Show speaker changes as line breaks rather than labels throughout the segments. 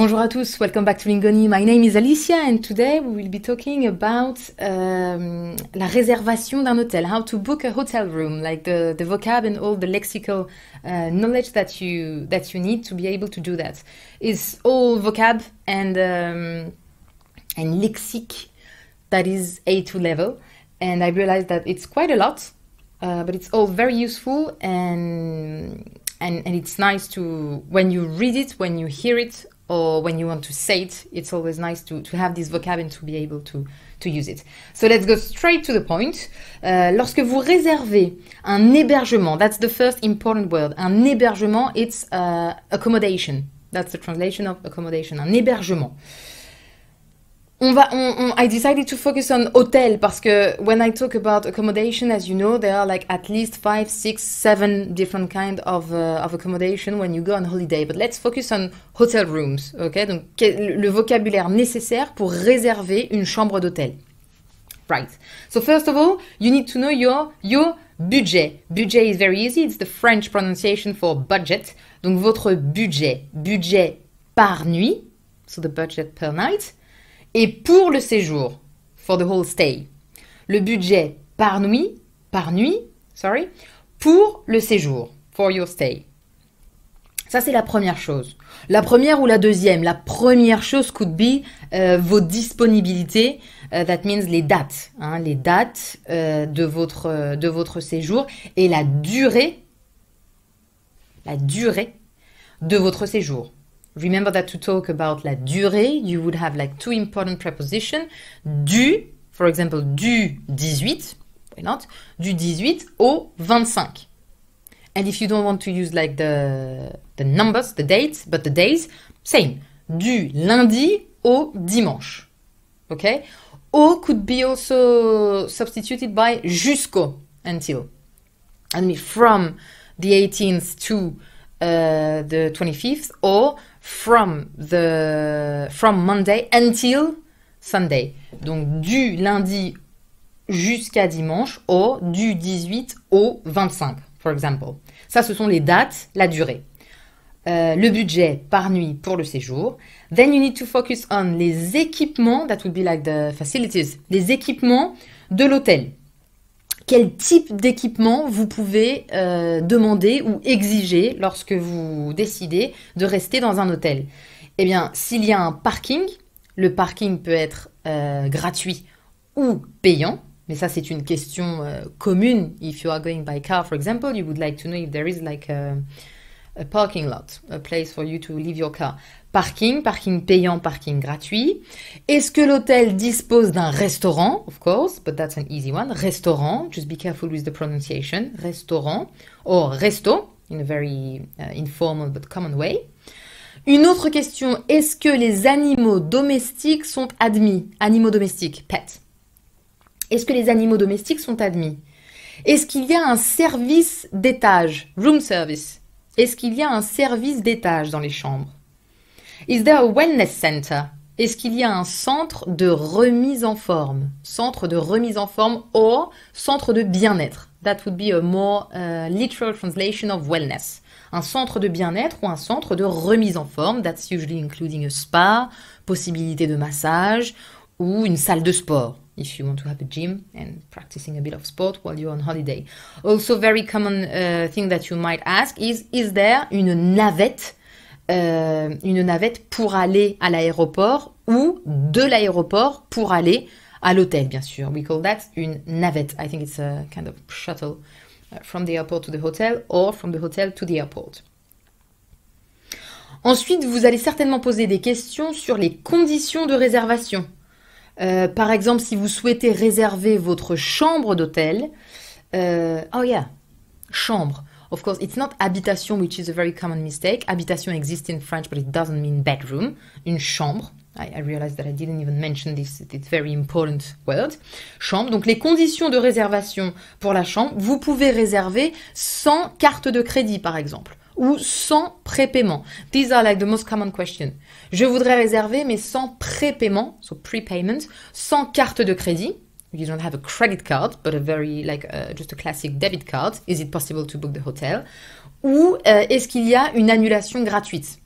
Bonjour à tous, welcome back to Lingoni. My name is Alicia and today we will be talking about um, la réservation d'un hôtel, how to book a hotel room, like the, the vocab and all the lexical uh, knowledge that you, that you need to be able to do that. It's all vocab and, um, and lexic that is A2 level and I realized that it's quite a lot, uh, but it's all very useful and, and, and it's nice to, when you read it, when you hear it or when you want to say it, it's always nice to, to have this vocabulary to be able to, to use it. So let's go straight to the point. Uh, lorsque vous réservez un hébergement, that's the first important word. Un hébergement, it's uh, accommodation. That's the translation of accommodation. Un hébergement. I decided to focus on hotel parce que when I talk about accommodation, as you know, there are like at least five, six, seven different kinds of uh, of accommodation when you go on holiday. But let's focus on hotel rooms, ok? Donc le vocabulaire nécessaire pour réserver une chambre d'hôtel. Right. So first of all, you need to know your your budget. Budget is very easy. It's the French pronunciation for budget. Donc votre budget, budget par nuit. So the budget per night et pour le séjour, for the whole stay. Le budget par nuit, par nuit, sorry, pour le séjour, for your stay. Ça, c'est la première chose. La première ou la deuxième La première chose could be euh, vos disponibilités. Euh, that means les dates. Hein, les dates euh, de, votre, de votre séjour et la durée. La durée de votre séjour. Remember that to talk about la durée, you would have like two important prepositions. Du, for example, du 18, why not? Du 18 au 25. And if you don't want to use like the, the numbers, the dates, but the days, same. Du lundi au dimanche. Okay? Au could be also substituted by jusqu'au, until. I mean, from the 18th to Euh, the 25th or from the from Monday until Sunday. Donc du lundi jusqu'à dimanche ou du 18 au 25, for example. Ça, ce sont les dates, la durée. Euh, le budget par nuit pour le séjour. Then you need to focus on les équipements, that would be like the facilities, les équipements de l'hôtel quel type d'équipement vous pouvez euh, demander ou exiger lorsque vous décidez de rester dans un hôtel. Eh bien, s'il y a un parking, le parking peut être euh, gratuit ou payant. Mais ça, c'est une question euh, commune. If you are going by car, for example, you would like to know if there is like a parking lot, a place for you to leave your car. Parking, parking payant, parking gratuit. Est-ce que l'hôtel dispose d'un restaurant? Of course, but that's an easy one. Restaurant, just be careful with the pronunciation. Restaurant, or resto, in a very uh, informal but common way. Une autre question, est-ce que les animaux domestiques sont admis Animaux domestiques, pets. Est-ce que les animaux domestiques sont admis Est-ce qu'il y a un service d'étage, room service est-ce qu'il y a un service d'étage dans les chambres Is there a wellness center Est-ce qu'il y a un centre de remise en forme Centre de remise en forme ou centre de bien-être. That would be a more uh, literal translation of wellness. Un centre de bien-être ou un centre de remise en forme. That's usually including a spa, possibilité de massage ou une salle de sport if you want to have a gym and practicing a bit of sport while you're on holiday. Also, very common uh, thing that you might ask is Is there une navette euh, une navette pour aller à l'aéroport ou de l'aéroport pour aller à l'hôtel, bien sûr. We call that une navette. I think it's a kind of shuttle uh, from the airport to the hotel or from the hotel to the airport. Ensuite, vous allez certainement poser des questions sur les conditions de réservation. Euh, par exemple, si vous souhaitez réserver votre chambre d'hôtel, euh, oh yeah, chambre. Of course, it's not habitation, which is a very common mistake. Habitation exists in French, but it doesn't mean bedroom. Une chambre. I, I realized that I didn't even mention this. It's very important word. Chambre. Donc, les conditions de réservation pour la chambre, vous pouvez réserver sans carte de crédit, par exemple ou sans prépaiement. These are like the most common questions. Je voudrais réserver, mais sans prépaiement, so prepayment, sans carte de crédit. You don't have a credit card, but a very like uh, just a classic debit card. Is it possible to book the hotel? Ou euh, est-ce qu'il y a une annulation gratuite?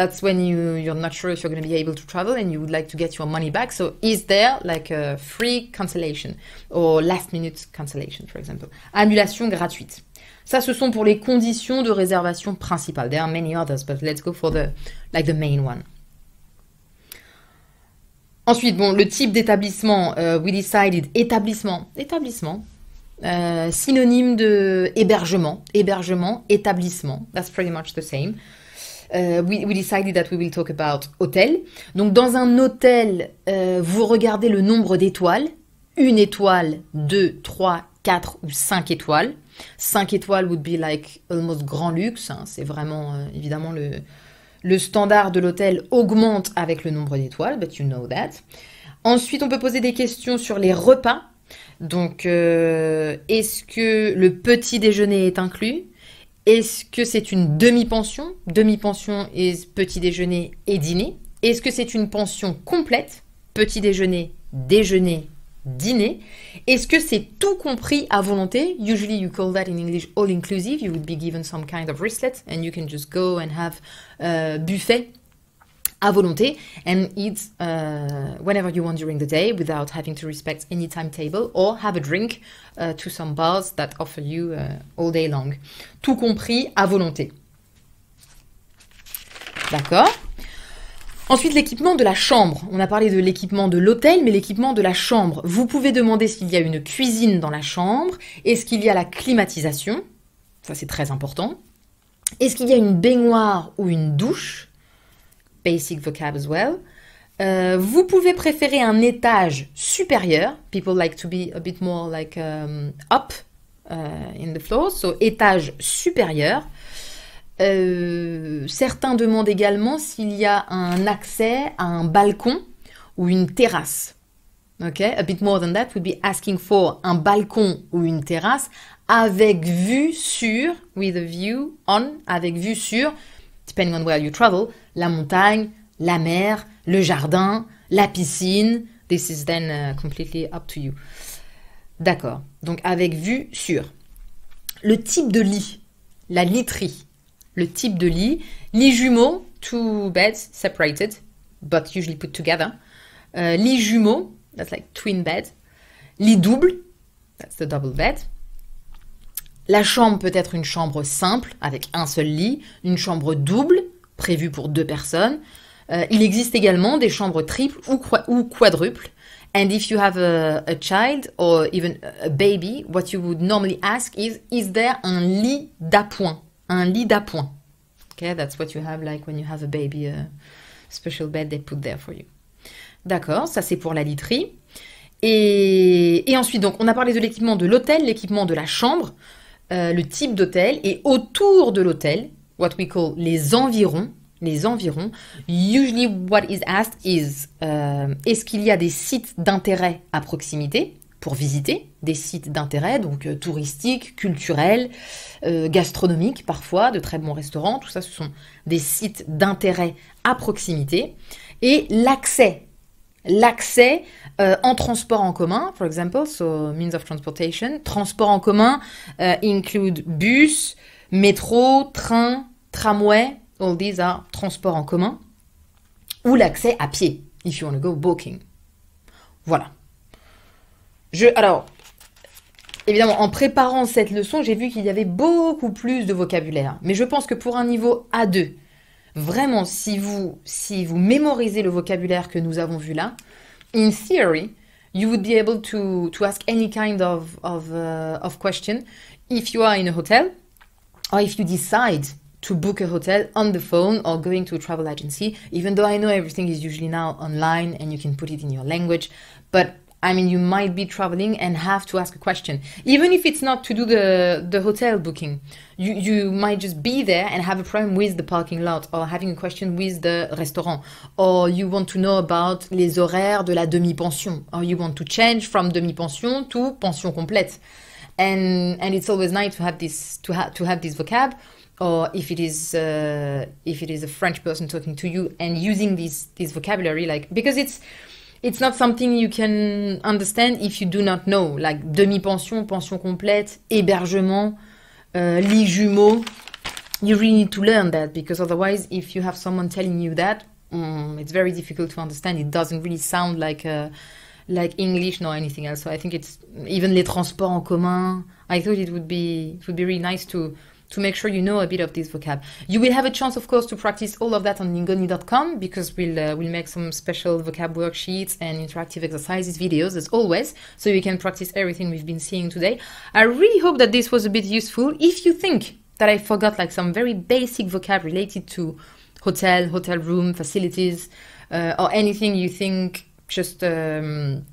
that's when you you're not sure if you're going to be able to travel and you would like to get your money back. So is there like a free cancellation or last minute cancellation, for example, annulation gratuite. Ça, ce sont pour les conditions de réservation principales. There are many others, but let's go for the like the main one. Ensuite, bon, le type d'établissement, euh, we decided établissement, établissement, euh, synonyme de hébergement, hébergement, établissement. That's pretty much the same. Euh, we, decided that we will talk about hotel. Donc dans un hôtel, euh, vous regardez le nombre d'étoiles. Une étoile, deux, trois, quatre ou cinq étoiles. Cinq étoiles would be like almost grand luxe. Hein. C'est vraiment, euh, évidemment, le, le standard de l'hôtel augmente avec le nombre d'étoiles, but you know that. Ensuite, on peut poser des questions sur les repas. Donc, est-ce que le petit déjeuner est inclus est-ce que c'est une demi-pension Demi-pension et petit déjeuner et dîner. Est-ce que c'est une pension complète Petit déjeuner, déjeuner, dîner. Est-ce que c'est tout compris à volonté Usually you call that in English all inclusive. You would be given some kind of wristlet and you can just go and have a euh, buffet à volonté and eat uh, whenever you want during the day without having to respect any timetable or have a drink uh, to some bars that offer you uh, all day long. Tout compris à volonté. D'accord Ensuite, l'équipement de la chambre. On a parlé de l'équipement de l'hôtel, mais l'équipement de la chambre. Vous pouvez demander s'il y a une cuisine dans la chambre, est-ce qu'il y a la climatisation, ça c'est très important, est-ce qu'il y a une baignoire ou une douche, basic vocab as well. Euh, vous pouvez préférer un étage supérieur. People like to be a bit more like um, up uh, in the floor, so étage supérieur. Euh, certains demandent également s'il y a un accès à un balcon ou une terrasse. Ok, a bit more than that would be asking for un balcon ou une terrasse avec vue sur, with a view on, avec vue sur depending on where you travel, la montagne, la mer, le jardin, la piscine. This is then uh, completely up to you. D'accord. Donc avec vue sur. Le type de lit, la literie. Le type de lit, lit jumeau, two beds separated, but usually put together. Euh, lit jumeau, that's like twin bed. Lit double, that's the double bed. La chambre peut être une chambre simple, avec un seul lit, une chambre double, prévue pour deux personnes. Euh, il existe également des chambres triples ou, ou quadruples. And if you have a, child or even a baby, what you would normally ask is, is there un lit d'appoint? Un lit d'appoint. Okay, that's what you have like when you have a baby, a special bed they put there for you. D'accord, ça c'est pour la literie. Et, et ensuite, donc, on a parlé de l'équipement de l'hôtel, l'équipement de la chambre. Euh, le type d'hôtel et autour de l'hôtel, what we call les environs, les environs, usually what is asked is euh, est-ce qu'il y a des sites d'intérêt à proximité pour visiter des sites d'intérêt, donc euh, touristiques, culturels, gastronomiques parfois, de très bons restaurants, tout ça ce sont des sites d'intérêt à proximité, et l'accès l'accès euh, en transport en commun, for example, so means of transportation. Transport en commun euh, include bus, métro, train, tramway. All these are transport en commun. Ou l'accès à pied, if you want to go walking. Voilà. Je, alors, évidemment, en préparant cette leçon, j'ai vu qu'il y avait beaucoup plus de vocabulaire. Mais je pense que pour un niveau A2, Vraiment, si vous, si vous mémorisez le vocabulaire que nous avons vu là, in theory, you would be able to, to ask any kind of, of, uh, of question if you are in a hotel or if you decide to book a hotel on the phone or going to a travel agency, even though I know everything is usually now online and you can put it in your language. But I mean, you might be traveling and have to ask a question, even if it's not to do the the hotel booking. You you might just be there and have a problem with the parking lot, or having a question with the restaurant, or you want to know about les horaires de la demi-pension, or you want to change from demi-pension to pension complète, and and it's always nice to have this to have to have this vocab or if it is uh, if it is a French person talking to you and using this this vocabulary, like because it's it's not something you can understand if you do not know. Like demi-pension, pension complète, hébergement, euh, lit jumeau. You really need to learn that because otherwise, if you have someone telling you that, mm, it's very difficult to understand. It doesn't really sound like a, uh, like English nor anything else. So I think it's even les transports en commun. I thought it would be it would be really nice to to make sure you know a bit of this vocab. You will have a chance, of course, to practice all of that on lingoni.com because we'll uh, we'll make some special vocab worksheets and interactive exercises videos as always, so you can practice everything we've been seeing today. I really hope that this was a bit useful. If you think that I forgot like some very basic vocab related to hotel, hotel room, facilities, uh, or anything you think just um,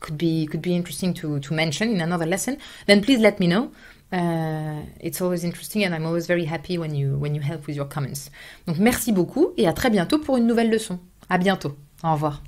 could be could be interesting to to mention in another lesson, then please let me know. Uh, it's always interesting and I'm always very happy when you, when you help with your comments. Donc merci beaucoup et à très bientôt pour une nouvelle leçon. À bientôt. Au revoir.